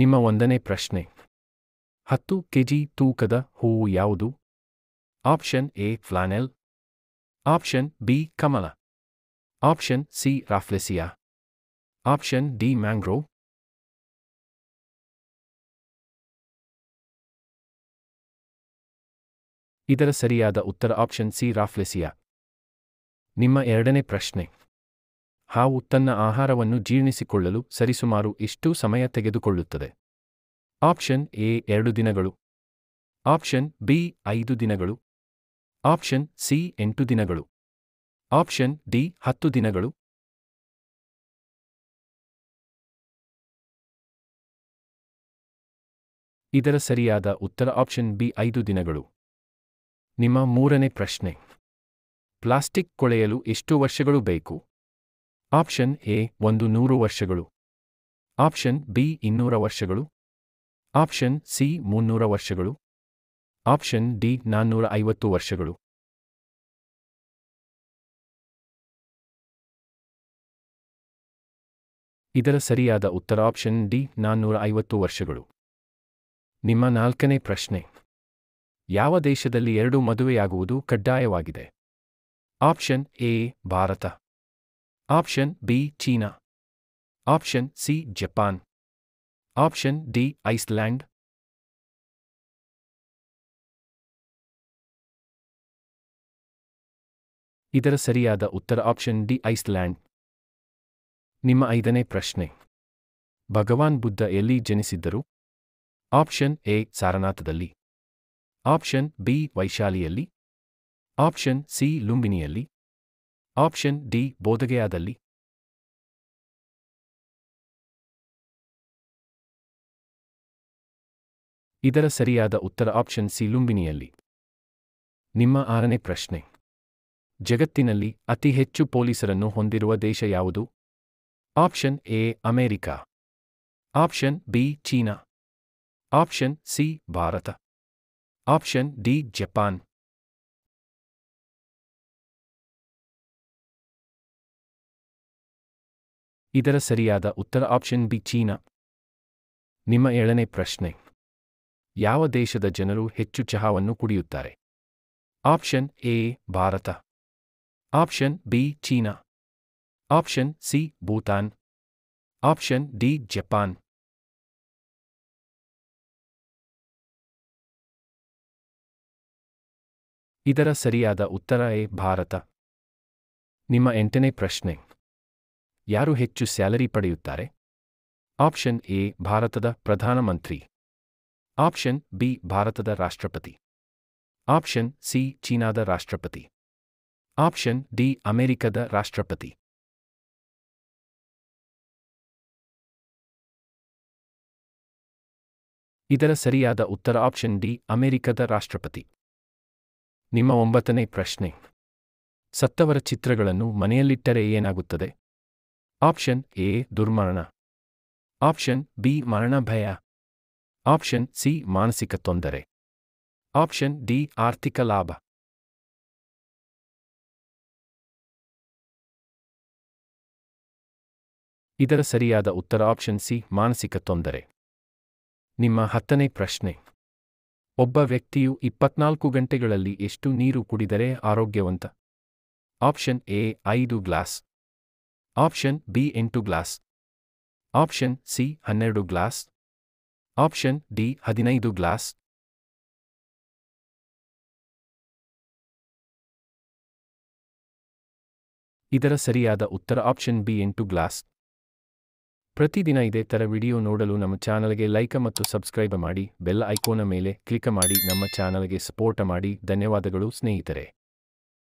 ನಿಮ್ಮ ಒಂದನೇ ಪ್ರಶ್ನೆ ಹತ್ತು ಕೆಜಿ ತೂಕದ ಹೂವು ಯಾವುದು option A flannel option B ಕಮಲ option C rafflesia option D mangrove ಇದರ ಸರಿಯಾದ ಉತ್ತರ ಆಪ್ಷನ್ ಸಿ ರಾಫ್ಲೆಸಿಯಾ ನಿಮ್ಮ ಎರಡನೇ ಪ್ರಶ್ನೆ ಹಾವು ತನ್ನ ಆಹಾರವನ್ನು ಜೀರ್ಣಿಸಿಕೊಳ್ಳಲು ಸರಿಸುಮಾರು ಇಷ್ಟು ಸಮಯ ತೆಗೆದುಕೊಳ್ಳುತ್ತದೆ ಆಪ್ಷನ್ ಎ ಎರಡು ದಿನಗಳು ಆಪ್ಷನ್ ಬಿ ಐದು ದಿನಗಳು ಆಪ್ಷನ್ ಸಿ ಎಂಟು ದಿನಗಳು ಆಪ್ಷನ್ ಡಿ ಹತ್ತು ದಿನಗಳು ಇದರ ಸರಿಯಾದ ಉತ್ತರ ಆಪ್ಷನ್ ಬಿ ಐದು ದಿನಗಳು ನಿಮ್ಮ ಮೂರನೇ ಪ್ರಶ್ನೆ ಪ್ಲಾಸ್ಟಿಕ್ ಕೊಳೆಯಲು ಎಷ್ಟು ವರ್ಷಗಳು ಬೇಕು ಆಪ್ಷನ್ ಎ ಒಂದು ನೂರು ವರ್ಷಗಳು ಆಪ್ಷನ್ ಬಿ ಇನ್ನೂರ ವರ್ಷಗಳು ಆಪ್ಷನ್ ಸಿ ಮುನ್ನೂರ ವರ್ಷಗಳು ಆಪ್ಷನ್ ಡಿ ನಾನ್ನೂರ ಐವತ್ತು ವರ್ಷಗಳು ಇದರ ಸರಿಯಾದ ಉತ್ತರ ಆಪ್ಷನ್ ಡಿ ನಾನ್ನೂರ ಐವತ್ತು ವರ್ಷಗಳು ನಿಮ್ಮ ನಾಲ್ಕನೇ ಪ್ರಶ್ನೆ ಯಾವ ದೇಶದಲ್ಲಿ ಎರಡು ಮದುವೆಯಾಗುವುದು ಕಡ್ಡಾಯವಾಗಿದೆ option A Bharat Option B China. Option C Japan. Option D Iceland. ಇದರ ಸರಿಯಾದ ಉತ್ತರ ಆಪ್ಷನ್ ಡಿ ಐಸ್ಲ್ಯಾಂಡ್ ನಿಮ್ಮ ಐದನೇ ಪ್ರಶ್ನೆ ಭಗವಾನ್ ಬುದ್ಧ ಎಲ್ಲಿ ಜನಿಸಿದ್ದರು ಆಪ್ಷನ್ ಎ ಸಾರನಾಥದಲ್ಲಿ ಆಪ್ಷನ್ ಬಿ ವೈಶಾಲಿಯಲ್ಲಿ ಆಪ್ಷನ್ ಸಿ ಲುಂಬಿನಿಯಲ್ಲಿ ಆಪ್ಷನ್ ಡಿ ಬೋಧಗಯಾದಲ್ಲಿ ಇದರ ಸರಿಯಾದ ಉತ್ತರ ಆಪ್ಷನ್ ಸಿ ಲುಂಬಿನಿಯಲ್ಲಿ ನಿಮ್ಮ ಆರನೇ ಪ್ರಶ್ನೆ ಜಗತ್ತಿನಲ್ಲಿ ಅತಿ ಹೆಚ್ಚು ಪೊಲೀಸರನ್ನು ಹೊಂದಿರುವ ದೇಶ ಯಾವುದು option A America option B ಚೀನಾ option C Bharat option D Japan ಇದರ ಸರಿಯಾದ ಉತ್ತರ ಆಪ್ಷನ್ ಬಿ ಚೀನಾ ನಿಮ್ಮ ಏಳನೇ ಪ್ರಶ್ನೆ ಯಾವ ದೇಶದ ಜನರು ಹೆಚ್ಚು ಚಹಾವನ್ನು ಕುಡಿಯುತ್ತಾರೆ option A Bharat option B ಚೀನಾ option C Bhutan option D Japan ಇದರ ಸರಿಯಾದ ಉತ್ತರ ಎ ಭಾರತ ನಿಮ್ಮ ಎಂಟನೇ ಪ್ರಶ್ನೆ ಯಾರು ಹೆಚ್ಚು ಸ್ಯಾಲರಿ ಪಡೆಯುತ್ತಾರೆ ಆಪ್ಷನ್ ಎ ಭಾರತದ ಪ್ರಧಾನಮಂತ್ರಿ ಆಪ್ಷನ್ ಬಿ ಭಾರತದ ರಾಷ್ಟ್ರಪತಿ ಆಪ್ಷನ್ ಸಿ ಚೀನಾದ ರಾಷ್ಟ್ರಪತಿ ಆಪ್ಷನ್ ಡಿ ಅಮೆರಿಕದ ರಾಷ್ಟ್ರಪತಿ ಇದರ ಸರಿಯಾದ ಉತ್ತರ ಆಪ್ಷನ್ ಡಿ ಅಮೆರಿಕದ ರಾಷ್ಟ್ರಪತಿ ನಿಮ್ಮ ಒಂಬತ್ತನೇ ಪ್ರಶ್ನೆ ಸತ್ತವರ ಚಿತ್ರಗಳನ್ನು ಮನೆಯಲ್ಲಿಟ್ಟರೆ ಏನಾಗುತ್ತದೆ ಆಪ್ಷನ್ ಎ ದುರ್ಮರಣ ಆಪ್ಷನ್ ಬಿ ಮರಣ ಭಯ ಆಪ್ಷನ್ ಸಿ ಮಾನಸಿಕ ತೊಂದರೆ ಆಪ್ಷನ್ ಡಿ ಆರ್ಥಿಕ ಲಾಭ ಇದರ ಸರಿಯಾದ ಉತ್ತರ ಆಪ್ಷನ್ ಸಿ ಮಾನಸಿಕ ತೊಂದರೆ ನಿಮ್ಮ ಹತ್ತನೇ ಪ್ರಶ್ನೆ ಒಬ್ಬ ವ್ಯಕ್ತಿಯು ಇಪ್ಪತ್ನಾಲ್ಕು ಗಂಟೆಗಳಲ್ಲಿ ಎಷ್ಟು ನೀರು ಕುಡಿದರೆ ಆರೋಗ್ಯವಂತ ಆಪ್ಷನ್ ಎ ಐದು ಗ್ಲಾಸ್ ಆಪ್ಷನ್ ಬಿ ಎಂಟು ಗ್ಲಾಸ್ ಆಪ್ಷನ್ ಸಿ ಹನ್ನೆರಡು ಗ್ಲಾಸ್ ಆಪ್ಷನ್ ಡಿ ಹದಿನೈದು ಗ್ಲಾಸ್ ಇದರ ಸರಿಯಾದ ಉತ್ತರ ಆಪ್ಷನ್ ಬಿ ಎಂಟು ಗ್ಲಾಸ್ ಪ್ರತಿದಿನ ಇದೇ ಥರ ವಿಡಿಯೋ ನೋಡಲು ನಮ್ಮ ಚಾನಲ್ಗೆ ಲೈಕ್ ಮತ್ತು ಸಬ್ಸ್ಕ್ರೈಬ್ ಮಾಡಿ ಬೆಲ್ ಐಕೋನ ಮೇಲೆ ಕ್ಲಿಕ್ ಮಾಡಿ ನಮ್ಮ ಚಾನಲ್ಗೆ ಸಪೋರ್ಟ್ ಮಾಡಿ ಧನ್ಯವಾದಗಳು ಸ್ನೇಹಿತರೆ